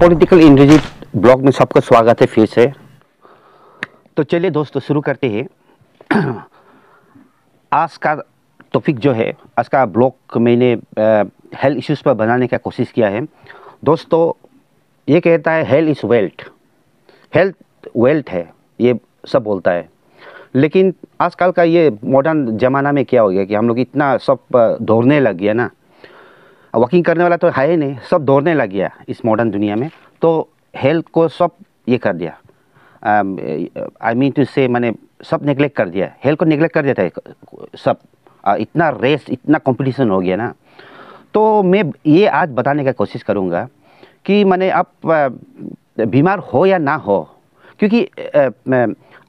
political इंडिजिट blog में सबका स्वागत है फिर से तो चलिए दोस्तों तो शुरू करते हैं आज का टॉपिक जो है आज का ब्लॉग मैंने हेल्थ इश्यूज़ पर बनाने का कोशिश किया है दोस्तों ये कहता है health is wealth health wealth है ये सब बोलता है लेकिन आजकल का ये मॉडर्न ज़माना में क्या हो गया कि हम लोग इतना सब दौड़ने लग गया ना वॉकिंग करने वाला तो है ही नहीं सब दौड़ने लग गया इस मॉडर्न दुनिया में तो हेल्थ को सब ये कर दिया आई मीन टू से मैंने सब नेग्लेक्ट कर दिया हेल्थ को नेग्लेक्ट कर देता है सब आ, इतना रेस इतना कंपटीशन हो गया ना तो मैं ये आज बताने का कोशिश करूँगा कि मैंने आप बीमार हो या ना हो क्योंकि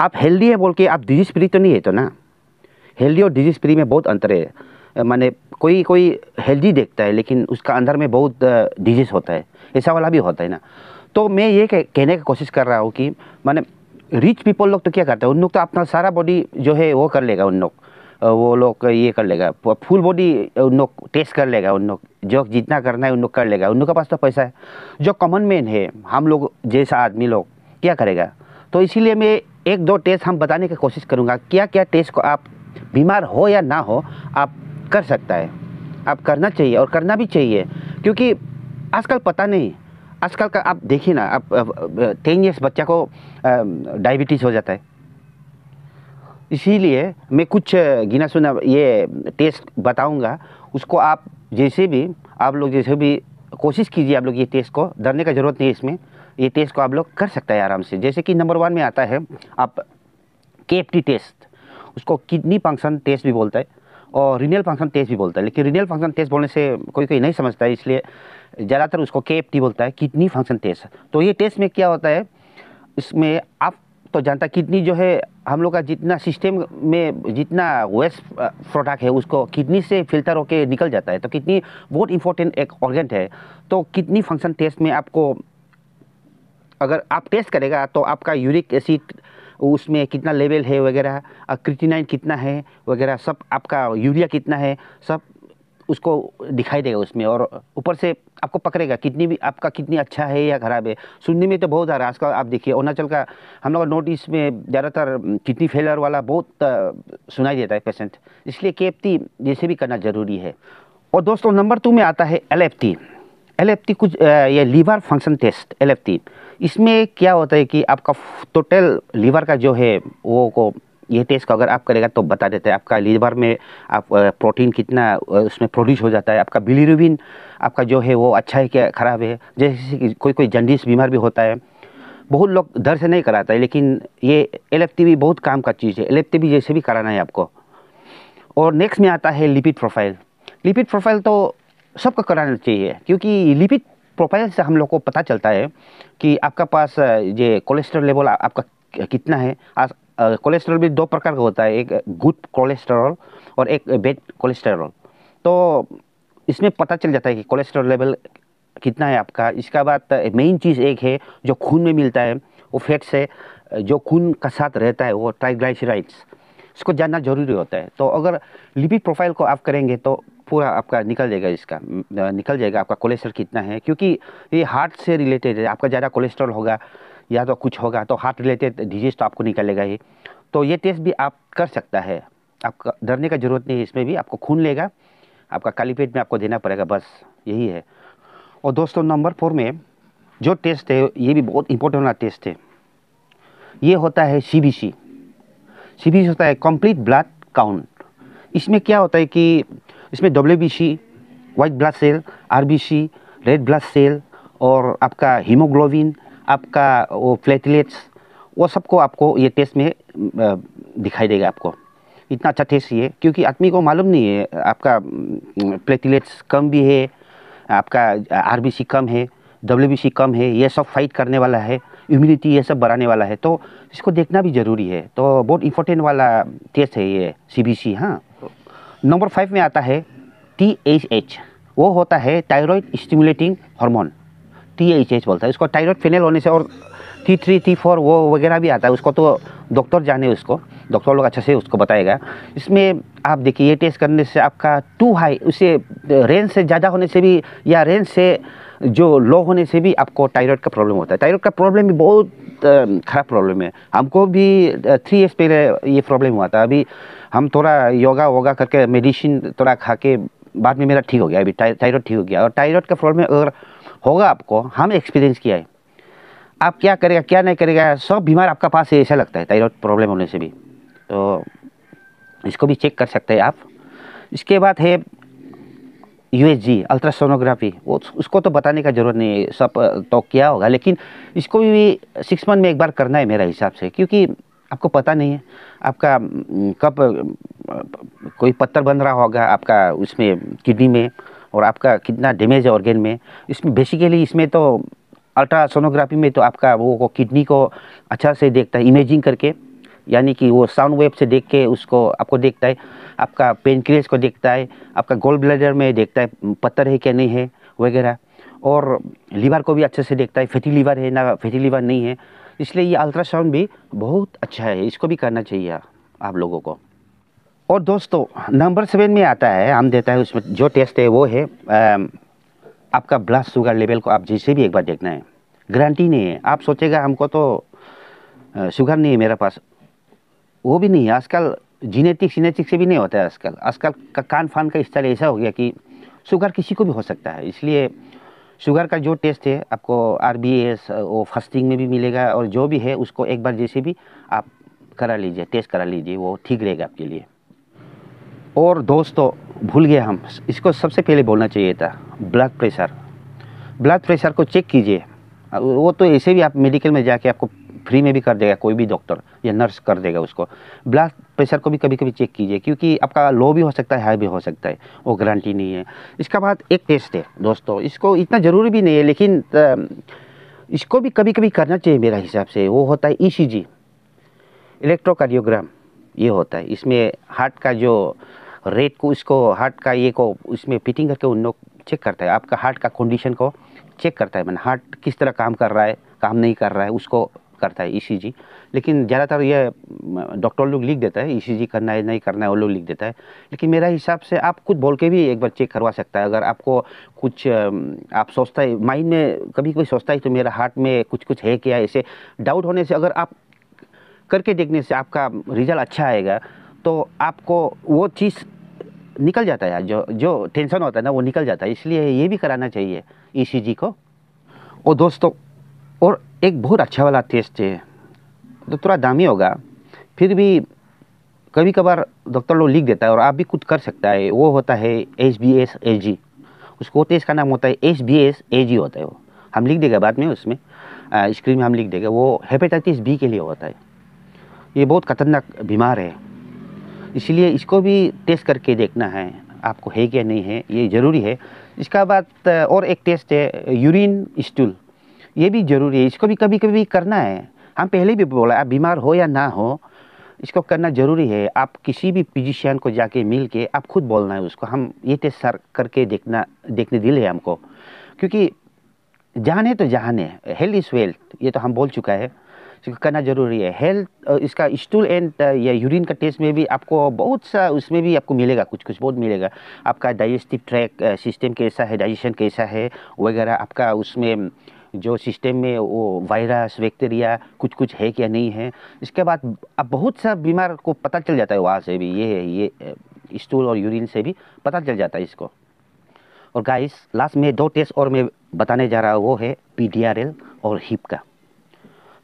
आप हेल्दी है बोल के आप डिजीज फ्री तो नहीं है तो ना हेल्दी और डिजीज फ्री में बहुत अंतर है मैंने कोई कोई हेल्दी देखता है लेकिन उसका अंदर में बहुत डिजीज़ होता है ऐसा वाला भी होता है ना तो मैं ये कहने की कोशिश कर रहा हूँ कि मैंने रिच पीपल लोग तो क्या करते हैं उन लोग तो अपना सारा बॉडी जो है वो कर लेगा उन लोग वो लोग ये कर लेगा फुल बॉडी उन लोग टेस्ट कर लेगा उन लोग जो जितना करना है उन लोग कर लेगा उन लोग के पास तो पैसा है जो कॉमन मैन है हम लोग जैसा आदमी लोग क्या करेगा तो इसीलिए मैं एक दो टेस्ट हम बताने की कोशिश करूँगा क्या क्या टेस्ट को आप बीमार हो या ना हो आप कर सकता है आप करना चाहिए और करना भी चाहिए क्योंकि आजकल पता नहीं आजकल का आप देखिए ना आप टेन ईयर्स बच्चा को डायबिटीज़ हो जाता है इसीलिए मैं कुछ गिना सुना ये टेस्ट बताऊंगा उसको आप जैसे भी आप लोग जैसे भी कोशिश कीजिए आप लोग ये टेस्ट को डरने का ज़रूरत नहीं है इसमें ये टेस्ट को आप लोग कर सकते हैं आराम से जैसे कि नंबर वन में आता है आप के टेस्ट उसको किडनी फंक्शन टेस्ट भी बोलता है और रिनियल फंक्शन टेस्ट भी बोलता है लेकिन रिनियल फंक्शन टेस्ट बोलने से कोई कोई नहीं समझता है इसलिए ज़्यादातर उसको के एफ टी बोलता है किडनी फंक्शन टेस्ट तो ये टेस्ट में क्या होता है इसमें आप तो जानता किडनी जो है हम लोग का जितना सिस्टम में जितना वेस्ट प्रोडक्ट है उसको किडनी से फिल्टर होके निकल जाता है तो किडनी बहुत इंपॉर्टेंट एक ऑर्गेन है तो किडनी फंक्शन टेस्ट में आपको अगर आप टेस्ट करेगा तो आपका यूरिक एसिड उसमें कितना लेवल है वगैरह क्रिटिनाइन कितना है वगैरह सब आपका यूरिया कितना है सब उसको दिखाई देगा उसमें और ऊपर से आपको पकड़ेगा कितनी भी आपका कितनी अच्छा है या ख़राब है सुनने में तो बहुत आ रहा है आजकल आप देखिए अरुणाचल का हम लोग नॉर्थ ईस्ट में ज़्यादातर किडनी फेलर वाला बहुत सुनाई देता है पेशेंट इसलिए के जैसे भी करना ज़रूरी है और दोस्तों नंबर टू में आता है एल एल कुछ ये लीवर फंक्शन टेस्ट एल इसमें क्या होता है कि आपका टोटल लीवर का जो है वो को ये टेस्ट को अगर आप करेगा तो बता देता है आपका लीवर में आप प्रोटीन कितना उसमें प्रोड्यूस हो जाता है आपका बिलीरुबिन आपका जो है वो अच्छा है क्या ख़राब है जैसे कि कोई कोई जंडिस बीमार भी होता है बहुत लोग डर से नहीं कराता है लेकिन ये एल भी बहुत काम का चीज़ है एल भी जैसे भी कराना है आपको और नेक्स्ट में आता है लिपिड प्रोफाइल लिपिड प्रोफाइल तो सबका कराना चाहिए क्योंकि लिपिड प्रोफाइल से हम लोग को पता चलता है कि आपका पास ये कोलेस्ट्रॉल लेवल आपका कितना है कोलेस्ट्रॉल भी दो प्रकार का होता है एक गुड कोलेस्ट्रॉल और एक बेड कोलेस्ट्रॉल तो इसमें पता चल जाता है कि कोलेस्ट्रॉल लेवल कितना है आपका इसका बाद मेन चीज़ एक है जो खून में मिलता है वो फैट्स है जो खून का साथ रहता है वो ट्राइग्लाइसराइड्स इसको जानना ज़रूरी होता है तो अगर लिपिड प्रोफाइल को आप करेंगे तो पूरा आपका निकल जाएगा इसका निकल जाएगा आपका कोलेस्ट्रॉल कितना है क्योंकि ये हार्ट से रिलेटेड है आपका ज़्यादा कोलेस्ट्रॉल होगा या तो कुछ होगा तो हार्ट रिलेटेड डिजीज़ तो आपको निकलेगा ही तो ये टेस्ट भी आप कर सकता है आपका डरने का ज़रूरत नहीं है इसमें भी आपको खून लेगा आपका काली पेट में आपको देना पड़ेगा बस यही है और दोस्तों नंबर फोर में जो टेस्ट है ये भी बहुत इंपॉर्टेंट वाला टेस्ट है ये होता है C B C C B C होता है कंप्लीट ब्लड काउंट इसमें क्या होता है कि इसमें W B C white blood cell R B C red blood cell और आपका हीमोग्लोबिन आपका वो प्लेटलेट्स वो सबको आपको ये टेस्ट में दिखाई देगा आपको इतना अच्छा टेस्ट ये क्योंकि आदमी को मालूम नहीं है आपका प्लेटलेट्स कम भी है आपका आर कम है डब्ल्यू कम है ये सब फाइट करने वाला है इम्यूनिटी ये सब बढ़ाने वाला है तो इसको देखना भी ज़रूरी है तो बहुत इम्पोर्टेंट वाला टेस्ट है ये सी बी सी हाँ नंबर फाइव में आता है टी एच एच वो होता है thyroid stimulating hormone T H H बोलता है इसको थायराइड फेनेल होने से और टी थ्री टी फोर वो वगैरह भी आता है उसको तो डॉक्टर जाने उसको डॉक्टर लोग अच्छे से उसको बताएगा इसमें आप देखिए ये टेस्ट करने से आपका टू हाई उसे रेंज से ज़्यादा होने से भी या रेंज से जो लो होने से भी आपको थायराइड का प्रॉब्लम होता है टायरॉयड का प्रॉब्लम भी बहुत ख़राब प्रॉब्लम है हमको भी थ्री ईयर्स पहले ये प्रॉब्लम हुआ था अभी हम थोड़ा योगा वोगा करके मेडिसिन थोड़ा खा के बाद में मेरा ठीक हो गया अभी थायराइड ठीक हो गया और टाइरॉयड का प्रॉब्लम अगर होगा आपको हम एक्सपीरियंस किया है आप क्या करेगा क्या नहीं करेगा सब बीमार आपका पास ऐसा लगता है टाइरॉयड प्रॉब्लम होने से भी तो इसको भी चेक कर सकते हैं आप इसके बाद है यूएसजी अल्ट्रासोनोग्राफी वो उसको तो बताने का ज़रूरत नहीं है सब तो किया होगा लेकिन इसको भी सिक्स मंथ में एक बार करना है मेरा हिसाब से क्योंकि आपको पता नहीं है आपका कब कोई पत्थर बन रहा होगा आपका उसमें किडनी में और आपका कितना डैमेज है ऑर्गेन में इसमें बेसिकली इसमें तो अल्ट्रासोनोग्राफी में तो आपका वो किडनी को अच्छा से देखता है इमेजिंग करके यानी कि वो साउंड वेव से देख के उसको आपको देखता है आपका पेनक्रियस को देखता है आपका गोल ब्लडर में देखता है पत्थर है क्या नहीं है वगैरह और लीवर को भी अच्छे से देखता है फैटी लीवर है ना फैटी लीवर नहीं है इसलिए ये अल्ट्रासाउंड भी बहुत अच्छा है इसको भी करना चाहिए आप लोगों को और दोस्तों नंबर सेवन में आता है हम देता है उसमें जो टेस्ट है वो है आपका ब्लड शुगर लेवल को आप जैसे भी एक बार देखना है गारंटी नहीं है आप सोचेगा हमको तो शुगर नहीं है मेरे पास वो भी नहीं आजकल जीनेटिक सीनेटिक से भी नहीं होता है आजकल आजकल का कान फान का स्टाइल ऐसा हो गया कि शुगर किसी को भी हो सकता है इसलिए शुगर का जो टेस्ट है आपको आर बी एस वो फास्टिंग में भी मिलेगा और जो भी है उसको एक बार जैसे भी आप करा लीजिए टेस्ट करा लीजिए वो ठीक रहेगा आपके लिए और दोस्तों भूल गए हम इसको सबसे पहले बोलना चाहिए था ब्लड प्रेशर ब्लड प्रेशर को चेक कीजिए वो तो ऐसे भी आप मेडिकल में जाके आपको फ्री में भी कर देगा कोई भी डॉक्टर या नर्स कर देगा उसको ब्लड प्रेशर को भी कभी कभी चेक कीजिए क्योंकि आपका लो भी हो सकता है हाई भी हो सकता है वो गारंटी नहीं है इसका बाद एक टेस्ट है दोस्तों इसको इतना ज़रूरी भी नहीं है लेकिन इसको भी कभी कभी करना चाहिए मेरा हिसाब से वो होता है ई e इलेक्ट्रोकार्डियोग्राम ये होता है इसमें हार्ट का जो रेट को इसको हार्ट का ये को इसमें फिटिंग करके उन लोग चेक करता है आपका हार्ट का कंडीशन को चेक करता है मैंने मतलब हार्ट किस तरह काम कर रहा है काम नहीं कर रहा है उसको करता है ई e लेकिन ज़्यादातर यह डॉक्टर लोग लिख देता है ई e करना है नहीं करना है वो लोग लिख देता है लेकिन मेरा हिसाब से आप खुद बोल के भी एक बार चेक करवा सकता है अगर आपको कुछ आप सोचता है माइंड में कभी कोई सोचता है तो मेरा हार्ट में कुछ कुछ है क्या ऐसे डाउट होने से अगर आप करके देखने से आपका रिजल्ट अच्छा आएगा तो आपको वो चीज़ निकल जाता है जो जो टेंशन होता है ना वो निकल जाता है इसलिए ये भी कराना चाहिए ई e को और दोस्तों और एक बहुत अच्छा वाला टेस्ट है तो थोड़ा दामी होगा फिर भी कभी कभार डॉक्टर लोग लिख देता है और आप भी कुछ कर सकता है वो होता है H B S A G उसको टेस्ट का नाम होता है H B S A G होता है वो हम लिख देगा बाद में उसमें स्क्रीन में हम लिख देगा वो हेपेटाइटिस बी के लिए होता है ये बहुत खतरनाक बीमार है इसलिए इसको भी टेस्ट करके देखना है आपको है क्या नहीं है ये ज़रूरी है इसका बाद और एक टेस्ट है यूरिन स्टूल ये भी ज़रूरी है इसको भी कभी कभी करना है हम पहले भी बोला आप बीमार हो या ना हो इसको करना ज़रूरी है आप किसी भी फिजिशियन को जाके मिल के आप खुद बोलना है उसको हम ये टेस्ट सर करके देखना देखने दिल है हमको क्योंकि जाने तो जाने हेल्थ इज़ वेल्थ ये तो हम बोल चुका है इसको करना ज़रूरी है हेल्थ इसका स्टूल एंड या यूरिन का टेस्ट में भी आपको बहुत सा उसमें भी आपको मिलेगा कुछ कुछ बहुत मिलेगा आपका डाइजेस्टिव ट्रैक सिस्टम कैसा है डाइजेशन कैसा है वगैरह आपका उसमें जो सिस्टम में वो वायरस बैक्टीरिया कुछ कुछ है क्या नहीं है इसके बाद अब बहुत सा बीमार को पता चल जाता है वहाँ से भी ये ये स्टूल और यूरिन से भी पता चल जाता है इसको और गाइस लास्ट में दो टेस्ट और मैं बताने जा रहा हूँ वो है पी और हिप का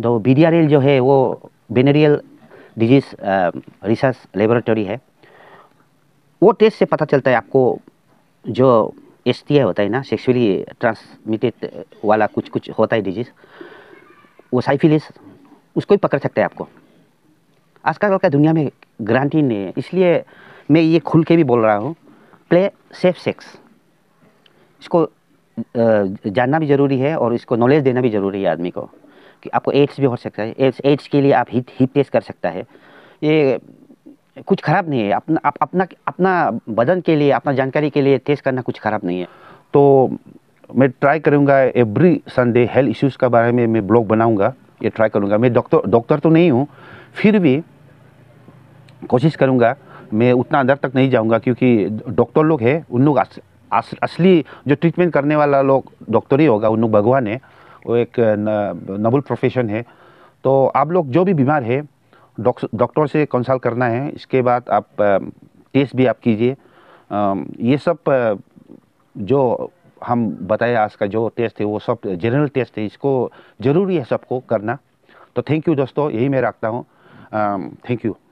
दो तो बी जो है वो बेनेरियल डिजीज रिसर्च लेबोरेटरी है वो टेस्ट से पता चलता है आपको जो एस टी होता है ना सेक्सुअली ट्रांसमिटेड वाला कुछ कुछ होता है डिजीज़ वो साइफिलिस उसको ही पकड़ सकता है आपको आजकल का दुनिया में गारंटी नहीं है इसलिए मैं ये खुल के भी बोल रहा हूँ प्ले सेफ सेक्स इसको जानना भी ज़रूरी है और इसको नॉलेज देना भी ज़रूरी है आदमी को कि आपको एड्स भी हो सकता है एड्स एड्स के लिए आप हिट हिट टेस्ट कर सकता है ये कुछ खराब नहीं है अपना अप, अपना अपना बदन के लिए अपना जानकारी के लिए तेज़ करना कुछ खराब नहीं है तो मैं ट्राई करूँगा एवरी संडे हेल्थ इश्यूज़ के बारे में मैं ब्लॉग बनाऊँगा ये ट्राई करूँगा मैं डॉक्टर डॉक्टर तो नहीं हूँ फिर भी कोशिश करूँगा मैं उतना अंदर तक नहीं जाऊँगा क्योंकि डॉक्टर लोग हैं उन लोग अस, असली जो ट्रीटमेंट करने वाला लोग डॉक्टर ही होगा उन लोग भगवान है वो एक नोबल नबुल प्रोफेशन है तो आप लोग जो भी बीमार है डॉक्टर से कंसल्ट करना है इसके बाद आप टेस्ट भी आप कीजिए ये सब जो हम बताए आज का जो टेस्ट है वो सब जनरल टेस्ट है इसको ज़रूरी है सबको करना तो थैंक यू दोस्तों यही मैं रखता हूँ थैंक यू